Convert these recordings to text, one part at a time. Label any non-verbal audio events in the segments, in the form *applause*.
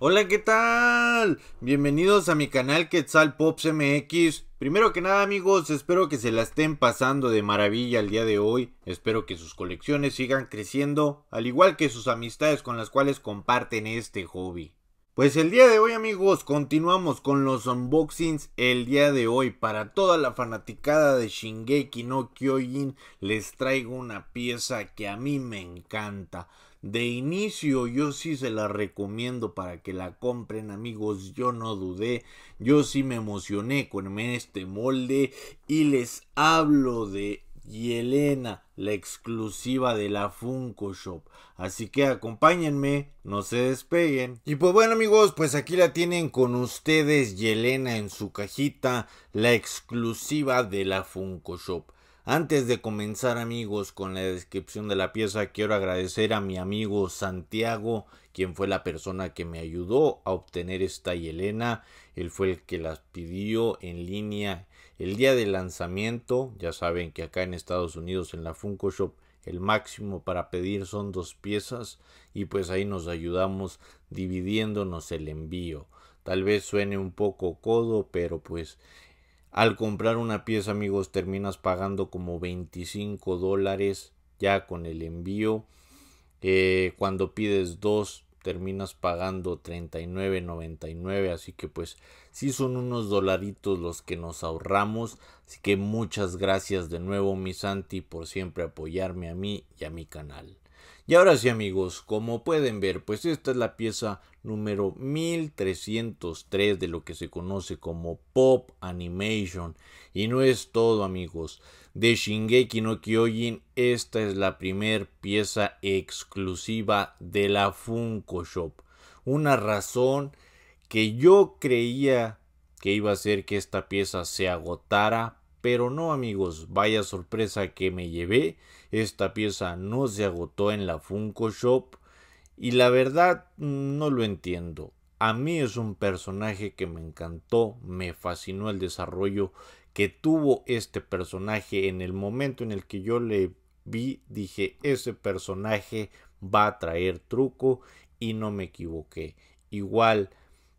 Hola, ¿qué tal? Bienvenidos a mi canal Quetzal Pops MX. Primero que nada, amigos, espero que se la estén pasando de maravilla el día de hoy. Espero que sus colecciones sigan creciendo, al igual que sus amistades con las cuales comparten este hobby. Pues el día de hoy, amigos, continuamos con los unboxings. El día de hoy, para toda la fanaticada de Shingeki no Kyojin, les traigo una pieza que a mí me encanta. De inicio yo sí se la recomiendo para que la compren amigos, yo no dudé, yo sí me emocioné con este molde y les hablo de Yelena, la exclusiva de la Funko Shop. Así que acompáñenme, no se despeguen. Y pues bueno amigos, pues aquí la tienen con ustedes Yelena en su cajita, la exclusiva de la Funko Shop. Antes de comenzar amigos con la descripción de la pieza, quiero agradecer a mi amigo Santiago, quien fue la persona que me ayudó a obtener esta Yelena. Él fue el que las pidió en línea el día del lanzamiento. Ya saben que acá en Estados Unidos en la Funko Shop el máximo para pedir son dos piezas y pues ahí nos ayudamos dividiéndonos el envío. Tal vez suene un poco codo, pero pues al comprar una pieza, amigos, terminas pagando como 25 dólares ya con el envío. Eh, cuando pides dos, terminas pagando 39.99. Así que pues sí son unos dolaritos los que nos ahorramos. Así que muchas gracias de nuevo, mi Santi, por siempre apoyarme a mí y a mi canal. Y ahora sí amigos, como pueden ver, pues esta es la pieza número 1303 de lo que se conoce como Pop Animation. Y no es todo amigos, de Shingeki no Kyojin esta es la primer pieza exclusiva de la Funko Shop. Una razón que yo creía que iba a ser que esta pieza se agotara, pero no amigos, vaya sorpresa que me llevé, esta pieza no se agotó en la Funko Shop y la verdad mm, no lo entiendo. A mí es un personaje que me encantó, me fascinó el desarrollo que tuvo este personaje en el momento en el que yo le vi, dije, ese personaje va a traer truco y no me equivoqué. Igual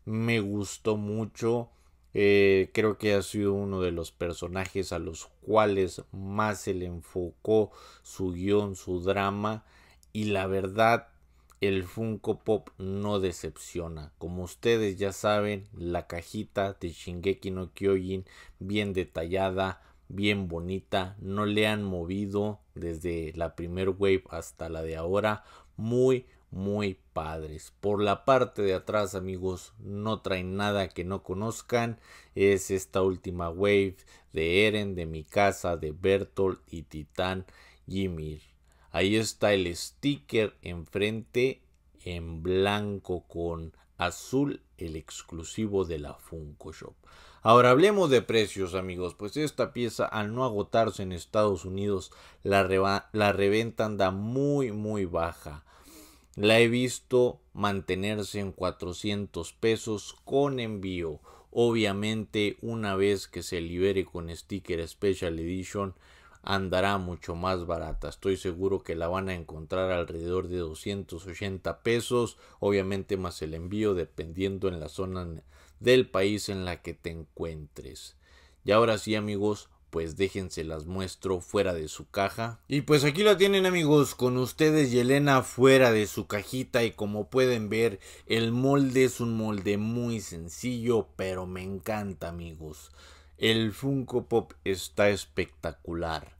me gustó mucho eh, creo que ha sido uno de los personajes a los cuales más se le enfocó su guión, su drama. Y la verdad, el Funko Pop no decepciona. Como ustedes ya saben, la cajita de Shingeki no Kyojin, bien detallada, bien bonita. No le han movido desde la primer wave hasta la de ahora. Muy, muy padres. Por la parte de atrás, amigos, no traen nada que no conozcan. Es esta última wave de Eren, de mi casa, de Bertolt y Titán Jimir, Ahí está el sticker enfrente en blanco con azul, el exclusivo de la Funko Shop. Ahora hablemos de precios amigos, pues esta pieza al no agotarse en Estados Unidos la reventa anda muy muy baja. La he visto mantenerse en 400 pesos con envío. Obviamente una vez que se libere con sticker Special Edition andará mucho más barata. Estoy seguro que la van a encontrar alrededor de 280 pesos, obviamente más el envío dependiendo en la zona del país en la que te encuentres. Y ahora sí amigos, pues déjense las muestro fuera de su caja. Y pues aquí la tienen amigos, con ustedes Yelena fuera de su cajita y como pueden ver el molde es un molde muy sencillo pero me encanta amigos. El Funko Pop está espectacular.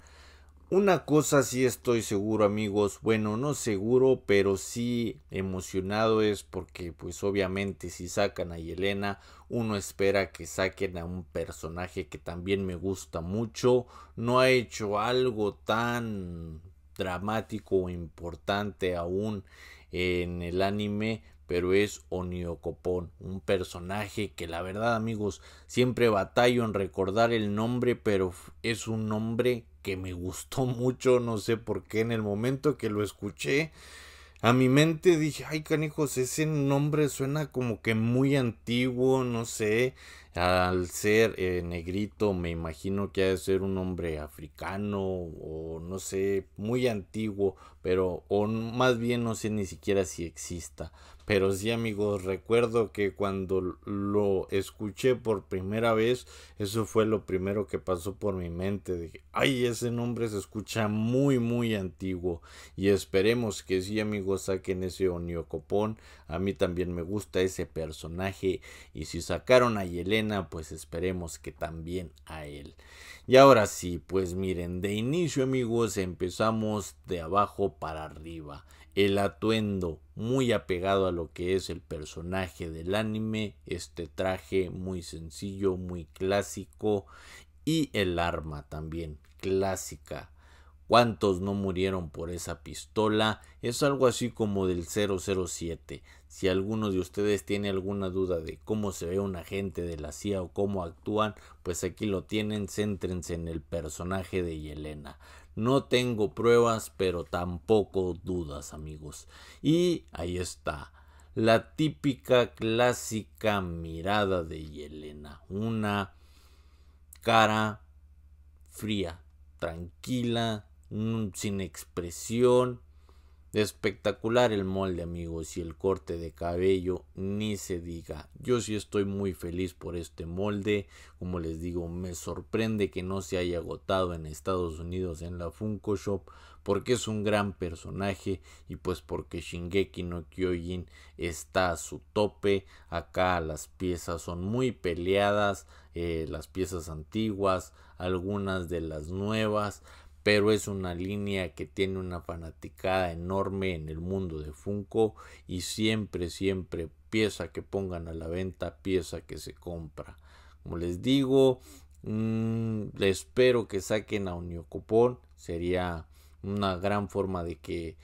Una cosa sí estoy seguro amigos, bueno no seguro pero sí emocionado es porque pues obviamente si sacan a Yelena uno espera que saquen a un personaje que también me gusta mucho, no ha hecho algo tan dramático o importante aún en el anime pero es Oniocopón, un personaje que la verdad amigos siempre batallo en recordar el nombre, pero es un nombre que me gustó *laughs* mucho, no sé por qué en el momento que lo escuché, a mi mente dije, ay canijos, ese nombre suena como que muy antiguo, no sé, al ser eh, negrito, me imagino que ha de ser un hombre africano o no sé, muy antiguo, pero o más bien no sé ni siquiera si exista. Pero sí amigos, recuerdo que cuando lo escuché por primera vez, eso fue lo primero que pasó por mi mente. Dije, ay, ese nombre se escucha muy, muy antiguo. Y esperemos que sí amigos saquen ese Oniocopón. A mí también me gusta ese personaje. Y si sacaron a Yelena, pues esperemos que también a él. Y ahora sí, pues miren, de inicio amigos empezamos de abajo para arriba. El atuendo muy apegado a lo que es el personaje del anime, este traje muy sencillo, muy clásico y el arma también clásica ¿Cuántos no murieron por esa pistola? Es algo así como del 007. Si alguno de ustedes tiene alguna duda de cómo se ve un agente de la CIA o cómo actúan, pues aquí lo tienen, céntrense en el personaje de Yelena. No tengo pruebas, pero tampoco dudas, amigos. Y ahí está. La típica clásica mirada de Yelena. Una cara fría, tranquila, sin expresión. Espectacular el molde amigos y el corte de cabello, ni se diga. Yo sí estoy muy feliz por este molde. Como les digo, me sorprende que no se haya agotado en Estados Unidos en la Funko Shop porque es un gran personaje y pues porque Shingeki no Kyojin está a su tope. Acá las piezas son muy peleadas, eh, las piezas antiguas, algunas de las nuevas pero es una línea que tiene una fanaticada enorme en el mundo de Funko y siempre, siempre pieza que pongan a la venta, pieza que se compra. Como les digo, mm, espero que saquen a Uniocopón, sería una gran forma de que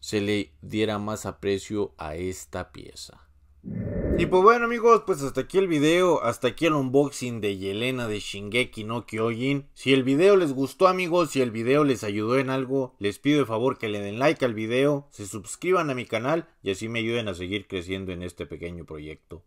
se le diera más aprecio a esta pieza. Y pues bueno amigos, pues hasta aquí el video, hasta aquí el unboxing de Yelena de Shingeki no Kyojin. Si el video les gustó amigos, si el video les ayudó en algo, les pido de favor que le den like al video, se suscriban a mi canal y así me ayuden a seguir creciendo en este pequeño proyecto.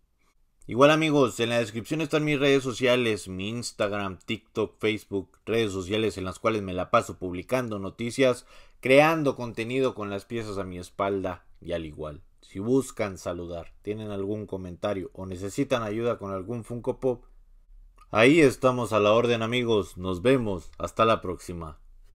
Igual amigos, en la descripción están mis redes sociales, mi Instagram, TikTok, Facebook, redes sociales en las cuales me la paso publicando noticias, creando contenido con las piezas a mi espalda y al igual. Si buscan saludar, tienen algún comentario o necesitan ayuda con algún Funko Pop, ahí estamos a la orden amigos. Nos vemos. Hasta la próxima.